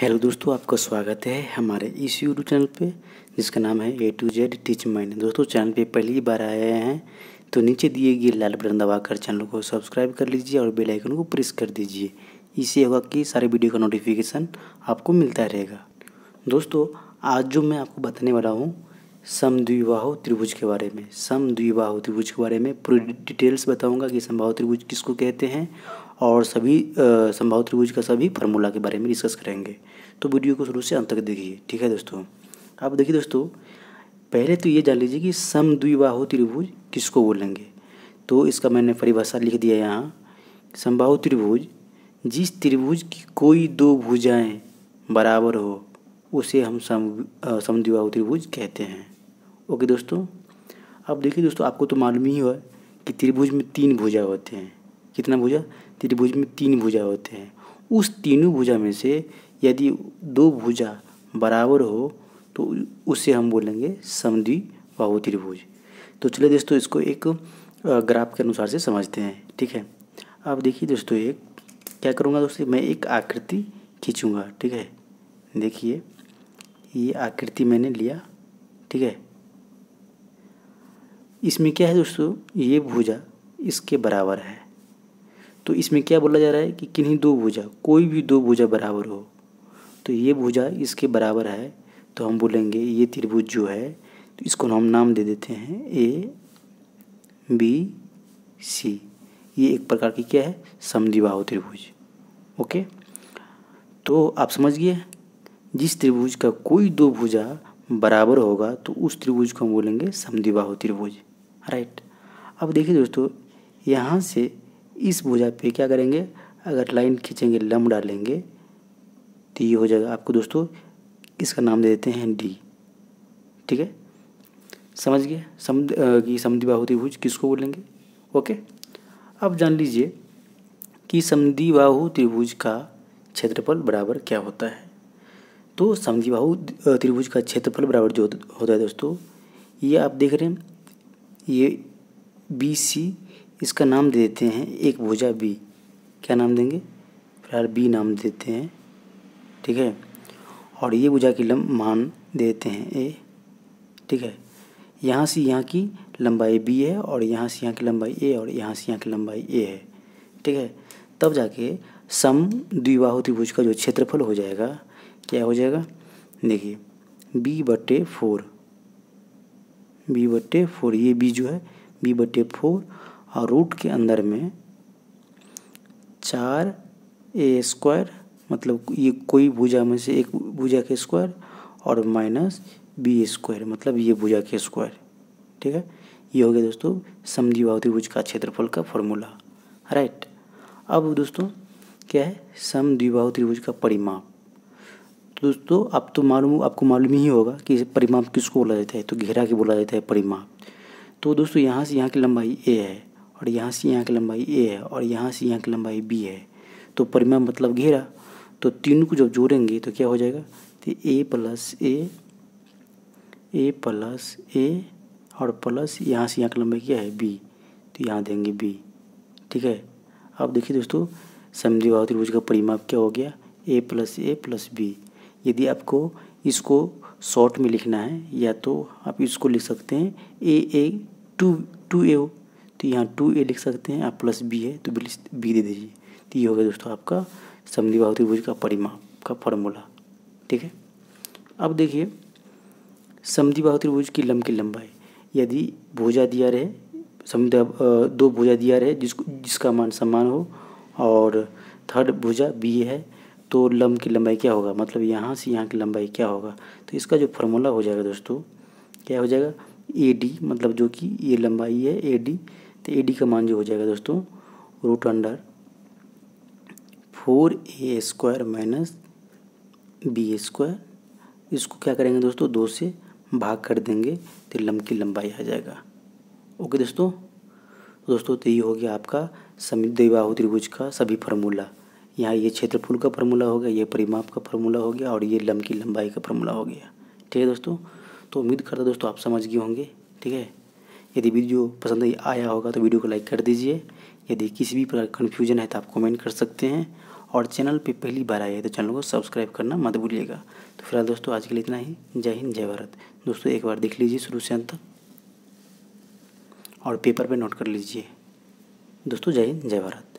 hello दोस्तों आपका स्वागत है हमारे इस यूट्यूब चैनल पे जिसका नाम है A to Z teach mind दोस्तों चैनल पे पहली बार आए हैं तो नीचे दिए गए लाल बटन दबाकर चैनल को सब्सक्राइब कर लीजिए और बेल आइकन को प्रेस कर दीजिए इससे होगा कि सारे वीडियो का नोटिफिकेशन आपको मिलता रहेगा दोस्तों आज जो मैं आपको बताने वाला हूँ द्विवाह त्रिभुज के बारे में द्विवाह त्रिभुज के बारे में पूरी डिटेल्स बताऊँगा कि समबाहु त्रिभुज किसको कहते हैं और सभी संभाव त्रिभुज का सभी फार्मूला के बारे में डिस्कस करेंगे तो वीडियो को शुरू से अंत तक देखिए ठीक है दोस्तों आप देखिए दोस्तों पहले तो ये जान लीजिए कि सम द्विबाहु त्रिभुज किसको बोलेंगे तो इसका मैंने परिभाषा लिख दिया यहाँ संभाव त्रिभुज जिस त्रिभुज की कोई दो भुजाएं बराबर हो उसे हम सम समद्विबाहु त्रिभुज कहते हैं ओके दोस्तों अब देखिए दोस्तों आपको तो मालूम ही हुआ कि त्रिभुज में तीन भुजा होते हैं कितना भुजा त्रिभुज में तीन भुजा होते हैं उस तीनों भुजा में से यदि दो भुजा बराबर हो तो उसे हम बोलेंगे बाहु त्रिभुज तो चलिए दोस्तों इसको एक ग्राफ के अनुसार से समझते हैं ठीक है अब देखिए दोस्तों एक क्या करूँगा दोस्तों मैं एक आकृति खींचूँगा ठीक है देखिए ये आकृति मैंने लिया ठीक है इसमें क्या है दोस्तों ये भुजा इसके बराबर है तो इसमें क्या बोला जा रहा है कि किन्हीं दो भुजा कोई भी दो भुजा बराबर हो तो ये भुजा इसके बराबर है तो हम बोलेंगे ये त्रिभुज जो है तो इसको हम नाम दे देते हैं ए बी सी ये एक प्रकार की क्या है समद्विबाहु त्रिभुज ओके तो आप समझिए जिस त्रिभुज का कोई दो भुजा बराबर होगा तो उस त्रिभुज को हम बोलेंगे समद्विबाहु त्रिभुज राइट अब देखिए दोस्तों यहाँ से इस भुजा पे क्या करेंगे अगर लाइन खींचेंगे लम डालेंगे तो ये हो जाएगा आपको दोस्तों इसका नाम दे देते हैं डी ठीक है समझ गए सम कि समिबाहु त्रिभुज किसको बोलेंगे ओके अब जान लीजिए कि बाहु त्रिभुज का क्षेत्रफल बराबर क्या होता है तो बाहु त्रिभुज का क्षेत्रफल बराबर जो होता है दोस्तों ये आप देख रहे हैं ये बी सी इसका नाम दे देते हैं एक भुजा बी क्या नाम देंगे फिलहाल बी नाम देते हैं ठीक है और ये भुजा की लंब मान देते हैं ए ठीक है यहाँ से यहाँ की लंबाई बी है और यहाँ से यहाँ की लंबाई ए और यहाँ से यहाँ की लंबाई ए है ठीक है तब जाके सम द्विबाहु त्रिभुज का जो क्षेत्रफल हो जाएगा क्या हो जाएगा देखिए बी बटे फोर बी बटे फोर ये बी जो है बी बटे फोर और रूट के अंदर में चार ए स्क्वायर मतलब ये कोई भुजा में से एक भुजा के स्क्वायर और माइनस बी स्क्वायर मतलब ये भुजा के स्क्वायर ठीक है ये हो गया दोस्तों समद्विभाव त्रिभुज का क्षेत्रफल का फॉर्मूला राइट अब दोस्तों क्या है समद्विभाव त्रिभुज का परिमाप तो दोस्तों आप तो मालूम आपको मालूम ही होगा कि परिमाप किसको बोला जाता है तो घेरा के बोला जाता है परिमाप तो दोस्तों यहाँ से यहाँ की लंबाई ए है और यहाँ से यहाँ की लंबाई ए है और यहाँ से यहाँ की लंबाई बी है तो परिमा मतलब घेरा तो तीनों को जब जोड़ेंगे तो क्या हो जाएगा तो ए प्लस ए ए प्लस ए और प्लस यहाँ से यहाँ की लंबाई क्या है बी तो यहाँ देंगे बी ठीक है अब देखिए दोस्तों समद्विबाहु त्रिभुज का परिमाप क्या हो गया A plus A plus B यदि आपको इसको शॉर्ट में लिखना है या तो आप इसको लिख सकते हैं ए ए टू टू ए तो यहाँ टू ए लिख सकते हैं आप प्लस बी है तो बी दे दीजिए तो ये हो गया दोस्तों आपका समद्विबाहु भुज का परिमाप का फॉर्मूला ठीक है अब देखिए समद्विबाहु भुज की लंब की लंबाई यदि भुजा दिया रहे समुद दो भुजा दिया रहे जिसको जिसका मान समान हो और थर्ड भुजा बी है तो लंब की लंबाई क्या होगा मतलब यहाँ से यहाँ की लंबाई क्या होगा तो इसका जो फॉर्मूला हो जाएगा दोस्तों क्या हो जाएगा ए डी मतलब जो कि ये लंबाई है ए डी तो ए डी का मान जो हो जाएगा दोस्तों root under four A square minus B square इसको क्या करेंगे दोस्तों दो से भाग कर देंगे तो लम की लंबाई आ जाएगा ओके दोस्तों दोस्तों तो ये हो गया आपका समित द्विबाहु त्रिभुज का सभी फार्मूला यहाँ ये क्षेत्रफल का फार्मूला हो गया ये परिमाप का फार्मूला हो गया और ये लम की लंबाई का फार्मूला हो गया ठीक है दोस्तों तो उम्मीद करता दोस्तों आप समझ गए होंगे ठीक है यदि वीडियो पसंद आया होगा तो वीडियो को लाइक कर दीजिए यदि किसी भी प्रकार कन्फ्यूजन है तो आप कमेंट कर सकते हैं और चैनल पे पहली बार आए तो चैनल को सब्सक्राइब करना मत भूलिएगा तो फिलहाल दोस्तों आज के लिए इतना ही जय हिंद जय भारत दोस्तों एक बार देख लीजिए शुरू से अंत और पेपर पे नोट कर लीजिए दोस्तों जय हिंद जय भारत